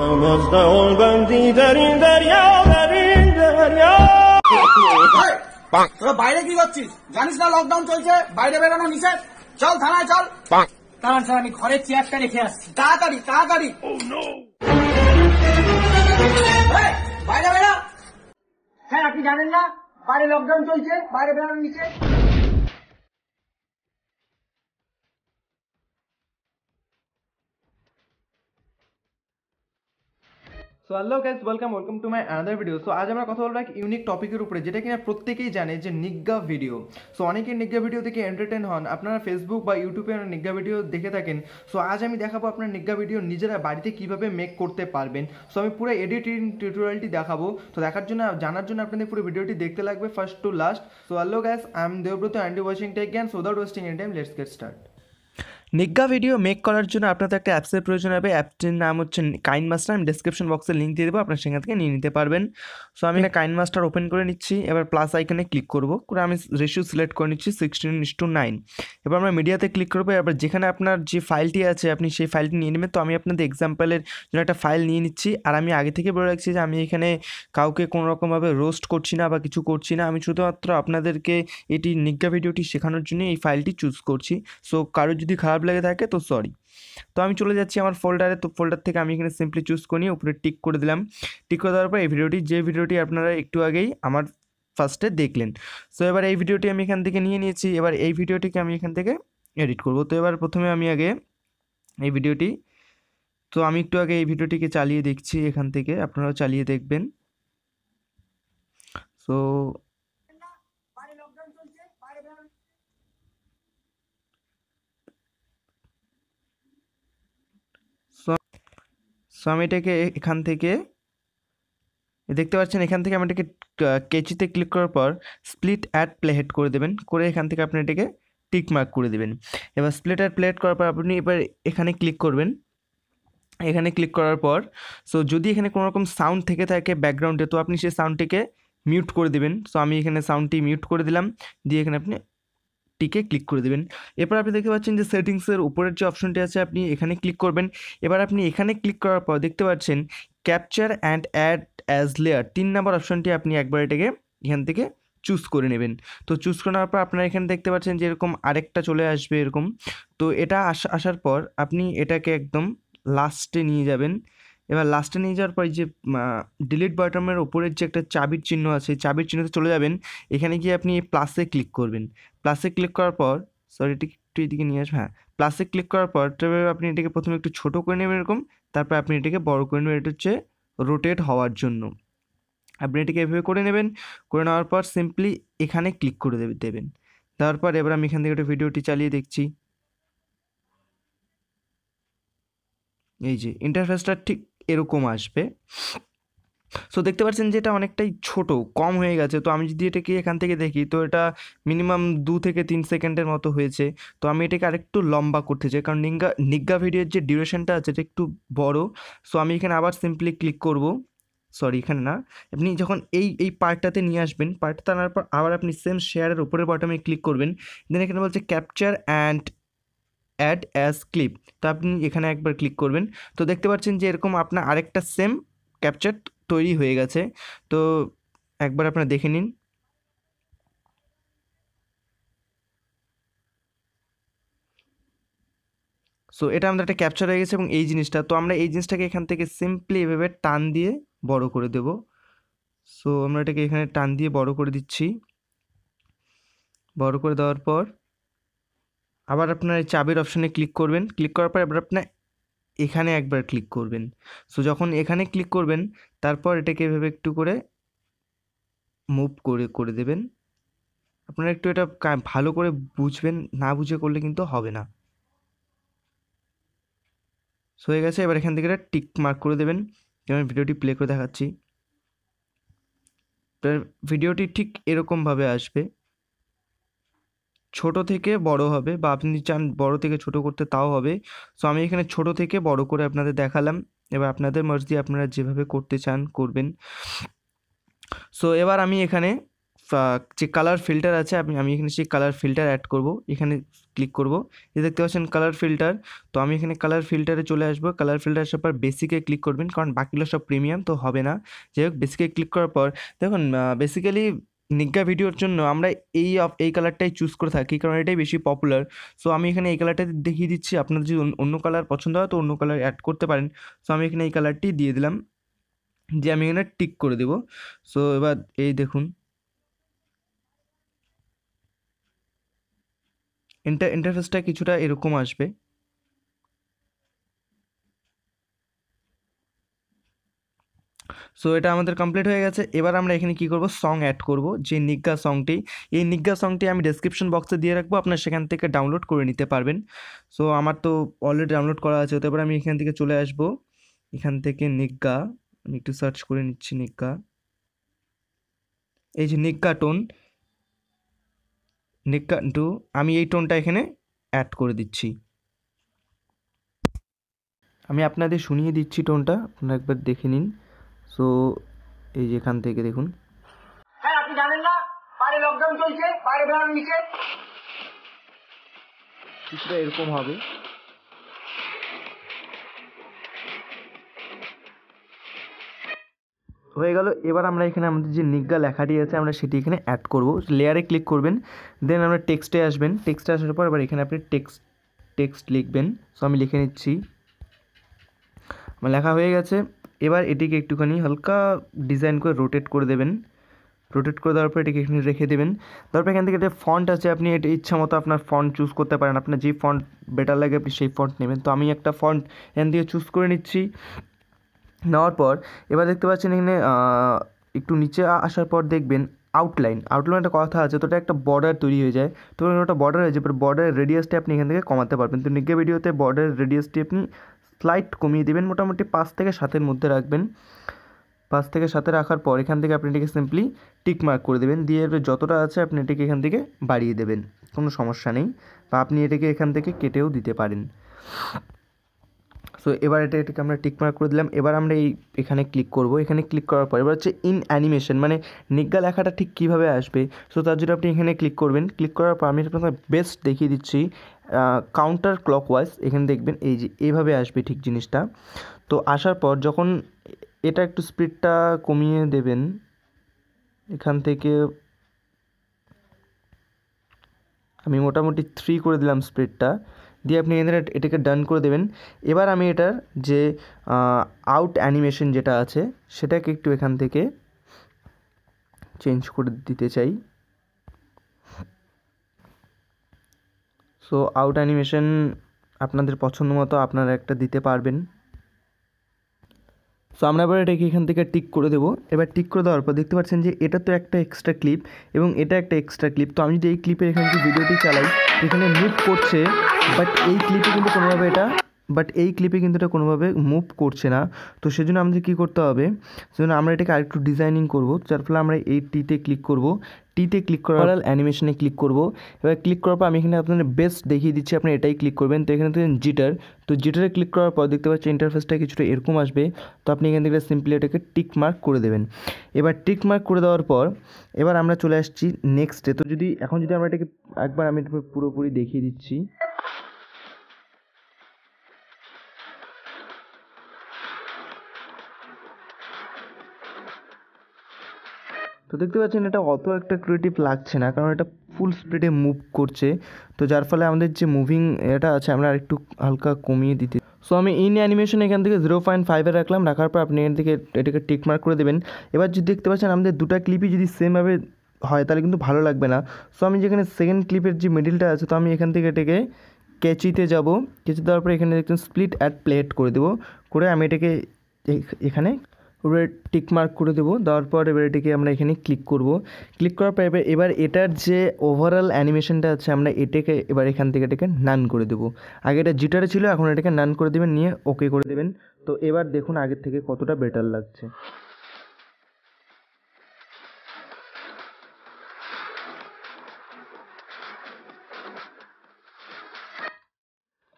Namazda ol derin derya derin derya. বাইরে কি করছিস জানিস না লকডাউন চলছে বাইরে বেরোনো নিষেধ চল থানায় চল দাঁড়ান স্যার আমি ঘরে চেয়ারটা রেখে আসছি তাড়াতাড়ি তাড়াতাড়ি বাইরে বেরো হ্যাঁ আপনি জানেন না বাইরে লকডাউন চলছে বাইরে বেরোনো নিষেধ so hello guys welcome welcome to my another video so আজ আমরা কথা বলবো এক ইউনিক টপিকের উপরে যেটা কিনা প্রত্যেকেই জানে যে নিজ্ঞা ভিডিও সো অনেকেই নিজ্ঞা ভিডিও থেকে এন্টারটেন হন আপনারা ফেসবুক বা ইউটিউবে নিজ্ঞা ভিডিও দেখে থাকেন সো আজ আমি দেখাবো আপনার নিজ্ঞা ভিডিও নিজেরা বাড়িতে কীভাবে মেক করতে পারবেন সো আমি পুরো এডিটিং টিউটোরিয়ালটি দেখাবো তো দেখার জন্য জানার জন্য আপনাদের পুরো ভিডিওটি দেখতে লাগবে first to last so hello guys I am Debabrata and watching tech Gyan so without wasting an time let's get start নিজ্ঞা ভিডিও মেক করার জন্য আপনাদের একটা অ্যাপসের প্রয়োজন হবে অ্যাপটির নাম হচ্ছে কাইন মাস্টার আমি ডিসক্রিপশন বক্সে লিঙ্ক দিয়ে দেবো আপনার সেখান থেকে নিয়ে নিতে পারবেন সো আমি এটা কাইন মাস্টার ওপেন করে নিচ্ছি এবার প্লাস আইকনে ক্লিক করবো করে আমি রেশিও সিলেক্ট করে নিচ্ছি সিক্সটিন ইস টু নাইন এবার আমরা মিডিয়াতে ক্লিক করবো এবার যেখানে আপনার যে ফাইলটি আছে আপনি সেই ফাইলটি নিয়ে নেবেন তো আমি আপনাদের এক্সাম্পলের জন্য একটা ফাইল নিয়ে নিচ্ছি আর আমি আগে থেকে বলে রাখছি যে আমি এখানে কাউকে কোনোরকমভাবে রোস্ট করছি না বা কিছু করছি না আমি শুধুমাত্র আপনাদেরকে এটি নিজ্ঞা ভিডিওটি শেখানোর জন্য এই ফাইলটি চুজ করছি সো কারোর যদি খারাপ খারাপ লেগে থাকে তো সরি তো আমি চলে যাচ্ছি আমার ফোল্ডারে তো ফোল্ডার থেকে আমি এখানে সিম্পলি চুজ করি উপরে টিক করে দিলাম টিক করে দেওয়ার পর এই ভিডিওটি যে ভিডিওটি আপনারা একটু আগেই আমার ফার্স্টে দেখলেন সো এবার এই ভিডিওটি আমি এখান থেকে নিয়ে নিয়েছি এবার এই ভিডিওটিকে আমি এখান থেকে এডিট করব তো এবার প্রথমে আমি আগে এই ভিডিওটি তো আমি একটু আগে এই ভিডিওটিকে চালিয়ে দেখছি এখান থেকে আপনারাও চালিয়ে দেখবেন সো সো আমি এটাকে এখান থেকে দেখতে পাচ্ছেন এখান থেকে আমি এটাকে কেচিতে ক্লিক করার পর স্প্লিট অ্যাড প্লেহেড করে দেবেন করে এখান থেকে আপনি এটাকে টিক মার্ক করে দেবেন এবার স্প্লিট অ্যাড প্লেহেড করার পর আপনি এবার এখানে ক্লিক করবেন এখানে ক্লিক করার পর সো যদি এখানে কোনো রকম সাউন্ড থেকে থাকে ব্যাকগ্রাউন্ডে তো আপনি সেই সাউন্ডটিকে মিউট করে দেবেন সো আমি এখানে সাউন্ডটি মিউট করে দিলাম দিয়ে এখানে আপনি টিকে ক্লিক করে দেবেন এরপর আপনি দেখতে পাচ্ছেন যে সেটিংসের উপরের যে অপশনটি আছে আপনি এখানে ক্লিক করবেন এবার আপনি এখানে ক্লিক করার পর দেখতে পাচ্ছেন capture and add as layer তিন নম্বর অপশনটি আপনি একবার এটাকে এখান থেকে চুজ করে নেবেন তো চুজ করে নেওয়ার পর আপনারা এখানে দেখতে পাচ্ছেন যে এরকম আরেকটা চলে আসবে এরকম তো এটা আসার পর আপনি এটাকে একদম লাস্টে নিয়ে যাবেন এবার লাস্টে নিয়ে যাওয়ার পর যে ডিলিট বটমের ওপরের যে একটা চাবির চিহ্ন আছে চাবির চিহ্নতে চলে যাবেন এখানে গিয়ে আপনি প্লাসে ক্লিক করবেন প্লাসে ক্লিক করার পর সরি এটি একটু এদিকে নিয়ে আসবেন হ্যাঁ প্লাসে ক্লিক করার পর আপনি এটাকে প্রথমে একটু ছোটো করে নেবেন এরকম তারপর আপনি এটাকে বড় করে নেবেন এটা হচ্ছে রোটেট হওয়ার জন্য আপনি এটাকে এভাবে করে নেবেন করে নেওয়ার পর সিম্পলি এখানে ক্লিক করে দেবে দেবেন তারপর এবার আমি এখান থেকে একটা ভিডিওটি চালিয়ে দেখছি এই যে ইন্টারফেসটা ঠিক এরকম আসবে সো দেখতে পাচ্ছেন যে এটা অনেকটাই ছোট কম হয়ে গেছে তো আমি যদি এটাকে এখান থেকে দেখি তো এটা মিনিমাম দু থেকে তিন সেকেন্ডের মতো হয়েছে তো আমি এটাকে আরেকটু লম্বা করতে চাই কারণ নিঙ্গা নিজ্ঞা ভিডিওর যে ডিউরেশনটা আছে এটা একটু বড় সো আমি এখানে আবার সিম্পলি ক্লিক করব সরি এখানে না আপনি যখন এই এই পার্টটাতে নিয়ে আসবেন পার্টটা আনার পর আবার আপনি সেম শেয়ারের উপরের বটমে ক্লিক করবেন দেন এখানে বলছে capture and add as clip তো আপনি এখানে একবার ক্লিক করবেন তো দেখতে পাচ্ছেন যে এরকম আপনার আরেকটা সেম ক্যাপচার তৈরি হয়ে গেছে তো একবার আপনারা দেখে নিন সো এটা আমাদের একটা ক্যাপচার হয়ে গেছে এবং এই জিনিসটা তো আমরা এই জিনিসটাকে এখান থেকে সিম্পলি এভাবে টান দিয়ে বড় করে দেব সো আমরা এটাকে এখানে টান দিয়ে বড় করে দিচ্ছি বড় করে দেওয়ার পর আবার আপনার চাবির অপশানে ক্লিক করবেন ক্লিক করার পর আবার আপনার এখানে একবার ক্লিক করবেন সো যখন এখানে ক্লিক করবেন তারপর এটাকে এভাবে একটু করে মুভ করে করে দেবেন আপনারা একটু এটা ভালো করে বুঝবেন না বুঝে করলে কিন্তু হবে না সো হয়ে গেছে এবার এখান থেকে একটা টিক মার্ক করে দেবেন যেমন ভিডিওটি প্লে করে দেখাচ্ছি ভিডিওটি ঠিক এরকমভাবে আসবে ছোট থেকে বড় হবে বা আপনি চান বড় থেকে ছোট করতে তাও হবে সো আমি এখানে ছোট থেকে বড় করে আপনাদের দেখালাম এবার আপনাদের মর্জি আপনারা যেভাবে করতে চান করবেন সো এবার আমি এখানে যে কালার ফিল্টার আছে আমি আমি এখানে সেই কালার ফিল্টার অ্যাড করব এখানে ক্লিক করব এই দেখতে পাচ্ছেন কালার ফিল্টার তো আমি এখানে কালার ফিল্টারে চলে আসব কালার ফিল্টার আসার পর বেসিকে ক্লিক করবেন কারণ বাকিগুলো সব প্রিমিয়াম তো হবে না যাই হোক বেসিকে ক্লিক করার পর দেখুন বেসিক্যালি নিজ্ঞা ভিডিওর জন্য আমরা এই এই কালারটাই চুজ করে থাকি কারণ এটাই বেশি পপুলার সো আমি এখানে এই কালারটা দেখিয়ে দিচ্ছি আপনার যদি অন্য কালার পছন্দ হয় তো অন্য কালার অ্যাড করতে পারেন সো আমি এখানে এই কালারটি দিয়ে দিলাম যে আমি এখানে টিক করে দেব সো এবার এই দেখুন ইন্টার ইন্টারফেসটা কিছুটা এরকম আসবে সো এটা আমাদের কমপ্লিট হয়ে গেছে এবার আমরা এখানে কি করব সং অ্যাড করব যে নিজ্ঞা সংটি এই নিজ্ঞা সংটি আমি ডেসক্রিপশন বক্সে দিয়ে রাখবো আপনার সেখান থেকে ডাউনলোড করে নিতে পারবেন সো আমার তো অলরেডি ডাউনলোড করা আছে তারপর আমি এখান থেকে চলে আসব এখান থেকে নিজ্ঞা আমি একটু সার্চ করে নিচ্ছি নিজ্ঞা এই যে নিজ্ঞা টোন নিজ্ঞা টু আমি এই টোনটা এখানে অ্যাড করে দিচ্ছি আমি আপনাদের শুনিয়ে দিচ্ছি টোনটা আপনারা একবার দেখে নিন সো এই যে এখান থেকে দেখুন হ্যাঁ আপনি জানেন না বাইরে লকডাউন চলছে বাইরে বেরোনো নিচে কিছুটা এরকম হবে হয়ে গেল এবার আমরা এখানে আমাদের যে নিজ্ঞা লেখাটি আছে আমরা সেটি এখানে অ্যাড করব লেয়ারে ক্লিক করবেন দেন আমরা টেক্সটে আসবেন টেক্সটে আসার পর এবার এখানে আপনি টেক্সট টেক্সট লিখবেন সো আমি লিখে নিচ্ছি আমার লেখা হয়ে গেছে এবার এটিকে একটুখানি হালকা ডিজাইন করে রোটেট করে দেবেন রোটেট করে দেওয়ার পর এটিকে এখানে রেখে দেবেন তারপর এখান থেকে একটা ফন্ট আছে আপনি এটা ইচ্ছা মতো আপনার ফন্ট চুজ করতে পারেন আপনার যে ফন্ট বেটার লাগে আপনি সেই ফন্ট নেবেন তো আমি একটা ফন্ট এখান থেকে চুজ করে নিচ্ছি নেওয়ার পর এবার দেখতে পাচ্ছেন এখানে একটু নিচে আসার পর দেখবেন আউটলাইন আউটলাইন একটা কথা আছে তো এটা একটা বর্ডার তৈরি হয়ে যায় তো ওটা বর্ডার হয়ে যায় বর্ডারের রেডিয়াসটি আপনি এখান থেকে কমাতে পারবেন তো নিজে ভিডিওতে বর্ডারের রেডিয়াসটি আপনি স্লাইট কমিয়ে দেবেন মোটামুটি পাঁচ থেকে সাতের মধ্যে রাখবেন পাঁচ থেকে সাতে রাখার পর এখান থেকে আপনি এটিকে সিম্পলি টিক মার্ক করে দেবেন দিয়ে যতটা আছে আপনি এটিকে এখান থেকে বাড়িয়ে দেবেন কোনো সমস্যা নেই বা আপনি এটাকে এখান থেকে কেটেও দিতে পারেন সো এবার এটা এটাকে আমরা টিক মার্ক করে দিলাম এবার আমরা এই এখানে ক্লিক করব এখানে ক্লিক করার পর এবার হচ্ছে ইন অ্যানিমেশন মানে নিজ্ঞা লেখাটা ঠিক কীভাবে আসবে সো তার জন্য আপনি এখানে ক্লিক করবেন ক্লিক করার পর আমি আপনাকে বেস্ট দেখিয়ে দিচ্ছি কাউন্টার ক্লকওয়াইজ এখানে দেখবেন এই যে এভাবে আসবে ঠিক জিনিসটা তো আসার পর যখন এটা একটু স্পিডটা কমিয়ে দেবেন এখান থেকে আমি মোটামুটি থ্রি করে দিলাম স্পিডটা দিয়ে আপনি এখানে এটাকে ডান করে দেবেন এবার আমি এটার যে আউট অ্যানিমেশন যেটা আছে সেটাকে একটু এখান থেকে চেঞ্জ করে দিতে চাই সো আউট অ্যানিমেশন আপনাদের পছন্দ মতো আপনারা একটা দিতে পারবেন সো আমরা এবার এটাকে এখান থেকে টিক করে দেবো এবার টিক করে দেওয়ার পর দেখতে পাচ্ছেন যে এটা তো একটা এক্সট্রা ক্লিপ এবং এটা একটা এক্সট্রা ক্লিপ তো আমি যদি এই ক্লিপের এখানে ভিডিওটি চালাই এখানে মুভ করছে বাট এই ক্লিপে কিন্তু কোনোভাবে এটা বাট এই ক্লিপে কিন্তু এটা কোনোভাবে মুভ করছে না তো সেজন্য আমাদের কী করতে হবে সেজন্য আমরা এটাকে আরেকটু ডিজাইনিং করব যার ফলে আমরা এই টিতে ক্লিক করব টিতে ক্লিক করার অ্যানিমেশনে ক্লিক করব এবার ক্লিক করার পর আমি এখানে আপনাদের বেস্ট দেখিয়ে দিচ্ছি আপনি এটাই ক্লিক করবেন তো এখানে দেখেন জিটার তো জিটারে ক্লিক করার পর দেখতে পাচ্ছি ইন্টারফেসটা কিছুটা এরকম আসবে তো আপনি এখান থেকে সিম্পলি এটাকে টিক মার্ক করে দেবেন এবার টিক মার্ক করে দেওয়ার পর এবার আমরা চলে আসছি নেক্সটে তো যদি এখন যদি আমরা এটাকে একবার আমি পুরোপুরি দেখিয়ে দিচ্ছি দেখতে পাচ্ছেন এটা অত একটা ক্রিয়েটিভ লাগছে না কারণ এটা ফুল স্পিডে মুভ করছে তো যার ফলে আমাদের যে মুভিং এটা আছে আমরা একটু হালকা কমিয়ে দিতে সো আমি ইন অ্যানিমেশন এখান থেকে জিরো পয়েন্ট ফাইভে রাখলাম রাখার পর আপনি এখান থেকে এটাকে টিকমার্ক করে দেবেন এবার যদি দেখতে পাচ্ছেন আমাদের দুটো ক্লিপই যদি সেমভাবে হয় তাহলে কিন্তু ভালো লাগবে না সো আমি যেখানে সেকেন্ড ক্লিপের যে মিডিলটা আছে তো আমি এখান থেকে এটাকে ক্যাচিতে যাব ক্যাচি দেওয়ার পর এখানে দেখুন স্প্লিট অ্যাট প্লেট করে দেবো করে আমি এটাকে এখানে উপরে টিকমার্ক করে দেবো দেওয়ার পর এবার এটিকে আমরা এখানে ক্লিক করব ক্লিক করার পর এবার এবার এটার যে ওভারঅল অ্যানিমেশনটা আছে আমরা এটাকে এবার এখান থেকে এটাকে নান করে দেবো আগে এটা জিটারে ছিল এখন এটাকে নান করে দেবেন নিয়ে ওকে করে দেবেন তো এবার দেখুন আগের থেকে কতটা বেটার লাগছে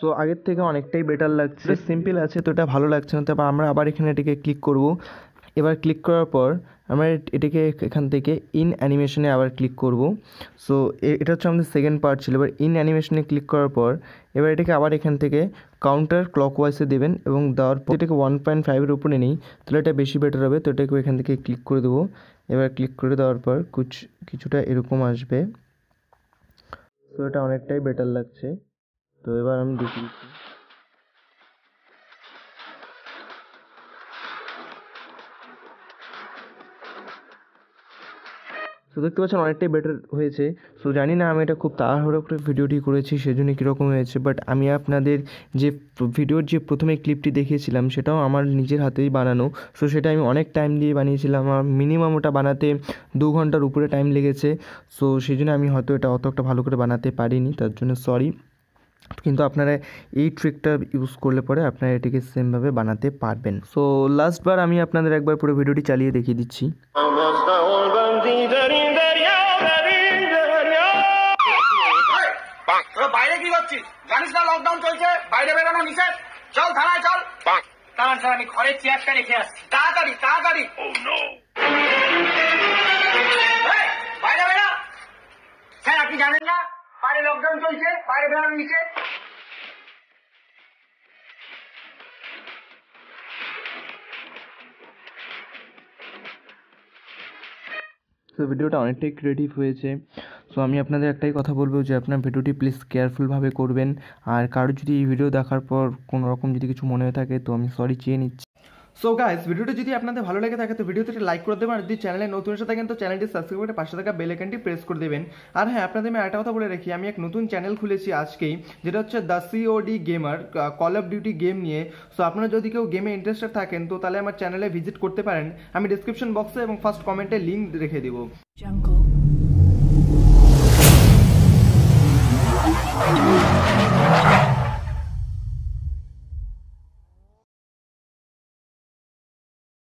সো আগের থেকে অনেকটাই বেটার লাগছে সিম্পল আছে তো এটা ভালো লাগছে না তারপর আমরা আবার এখানে এটিকে ক্লিক করব এবার ক্লিক করার পর আমরা এটিকে এখান থেকে ইন অ্যানিমেশনে আবার ক্লিক করব সো এটা হচ্ছে আমাদের সেকেন্ড পার্ট ছিল এবার ইন অ্যানিমেশনে ক্লিক করার পর এবার এটাকে আবার এখান থেকে কাউন্টার ক্লকওয়াইজে দেবেন এবং দেওয়ার পর এটাকে ওয়ান পয়েন্ট ফাইভের উপরে নেই তাহলে এটা বেশি বেটার হবে তো এটাকে এখান থেকে ক্লিক করে দেবো এবার ক্লিক করে দেওয়ার পর কুচ কিছুটা এরকম আসবে তো এটা অনেকটাই বেটার লাগছে তো এবার আমি দেখি তো দেখতে পাচ্ছেন অনেকটাই বেটার হয়েছে সো জানি না আমি এটা খুব তাড়াহুড়ো করে ভিডিওটি করেছি সেজন্য কীরকম হয়েছে বাট আমি আপনাদের যে ভিডিওর যে প্রথমে ক্লিপটি দেখিয়েছিলাম সেটাও আমার নিজের হাতেই বানানো সো সেটা আমি অনেক টাইম দিয়ে বানিয়েছিলাম আমার মিনিমাম ওটা বানাতে দু ঘন্টার উপরে টাইম লেগেছে সো সেই জন্য আমি হয়তো এটা অত একটা ভালো করে বানাতে পারিনি তার জন্য সরি কিন্তু আপনারা এই ট্রিকটা ইউজ করলে পরে আপনারা এটিকে সেমভাবে বানাতে পারবেন সো লাস্টবার আমি আপনাদের একবার পুরো ভিডিওটি চালিয়ে দেখিয়ে দিচ্ছি বাইরে কি জানিস না লকডাউন চলছে বাইরে চল চল ঘরে রেখে তাড়াতাড়ি তাড়াতাড়ি বাইরে বেরো আপনি জানেন না বাইরে লকডাউন চলছে বাইরে বেরোনো নিচে তো ভিডিওটা অনেকটাই ক্রিয়েটিভ হয়েছে সো আমি আপনাদের একটাই কথা বলবো যে আপনার ভিডিওটি প্লিজ কেয়ারফুলভাবে করবেন আর কারোর যদি এই ভিডিও দেখার পর কোনো রকম যদি কিছু মনে হয়ে থাকে তো আমি সরি চেয়ে নিচ্ছি সো গাইস ভিডিওটি যদি আপনাদের ভালো লাগে থাকে তো ভিডিওতে লাইক করে দেবেন আর যদি চ্যানেলে নতুন এসে থাকেন তো চ্যানেলটি সাবস্ক্রাইব করে পাশে থাকা বেল আইকনটি প্রেস করে দেবেন আর হ্যাঁ আপনাদের আমি একটা কথা বলে রাখি আমি এক নতুন চ্যানেল খুলেছি আজকেই যেটা হচ্ছে the COD gamer call of duty game নিয়ে সো আপনারা যদি কেউ গেমে ইন্টারেস্টেড থাকেন তো তাহলে আমার চ্যানেলে ভিজিট করতে পারেন আমি ডিসক্রিপশন বক্সে এবং ফার্স্ট কমেন্টে লিঙ্ক রেখে দেবো